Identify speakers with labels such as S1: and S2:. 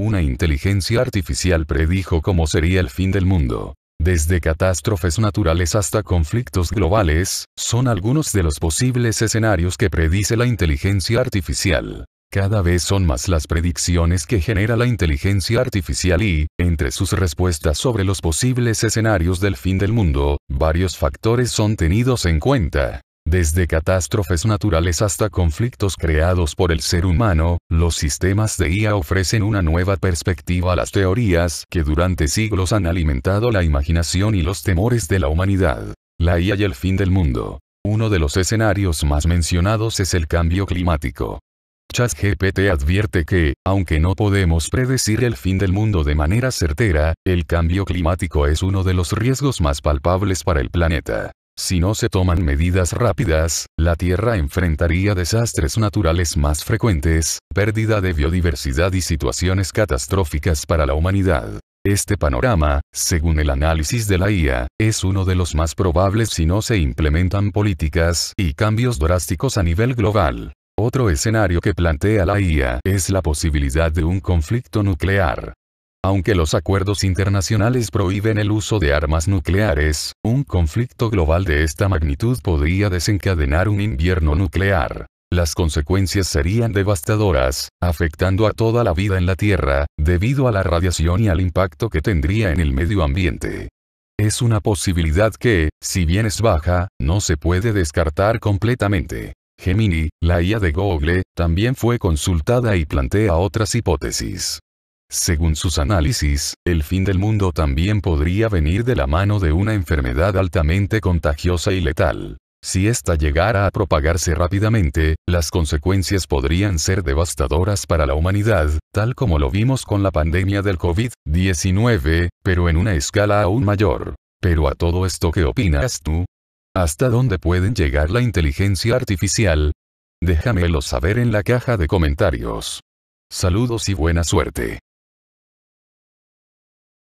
S1: Una inteligencia artificial predijo cómo sería el fin del mundo. Desde catástrofes naturales hasta conflictos globales, son algunos de los posibles escenarios que predice la inteligencia artificial. Cada vez son más las predicciones que genera la inteligencia artificial y, entre sus respuestas sobre los posibles escenarios del fin del mundo, varios factores son tenidos en cuenta. Desde catástrofes naturales hasta conflictos creados por el ser humano, los sistemas de IA ofrecen una nueva perspectiva a las teorías que durante siglos han alimentado la imaginación y los temores de la humanidad. La IA y el fin del mundo. Uno de los escenarios más mencionados es el cambio climático. ChatGPT advierte que, aunque no podemos predecir el fin del mundo de manera certera, el cambio climático es uno de los riesgos más palpables para el planeta. Si no se toman medidas rápidas, la Tierra enfrentaría desastres naturales más frecuentes, pérdida de biodiversidad y situaciones catastróficas para la humanidad. Este panorama, según el análisis de la IA, es uno de los más probables si no se implementan políticas y cambios drásticos a nivel global. Otro escenario que plantea la IA es la posibilidad de un conflicto nuclear aunque los acuerdos internacionales prohíben el uso de armas nucleares, un conflicto global de esta magnitud podría desencadenar un invierno nuclear. Las consecuencias serían devastadoras, afectando a toda la vida en la Tierra, debido a la radiación y al impacto que tendría en el medio ambiente. Es una posibilidad que, si bien es baja, no se puede descartar completamente. Gemini, la IA de Google, también fue consultada y plantea otras hipótesis. Según sus análisis, el fin del mundo también podría venir de la mano de una enfermedad altamente contagiosa y letal. Si ésta llegara a propagarse rápidamente, las consecuencias podrían ser devastadoras para la humanidad, tal como lo vimos con la pandemia del COVID-19, pero en una escala aún mayor. Pero a todo esto, ¿qué opinas tú? ¿Hasta dónde pueden llegar la inteligencia artificial? Déjamelo saber en la caja de comentarios. Saludos y buena suerte.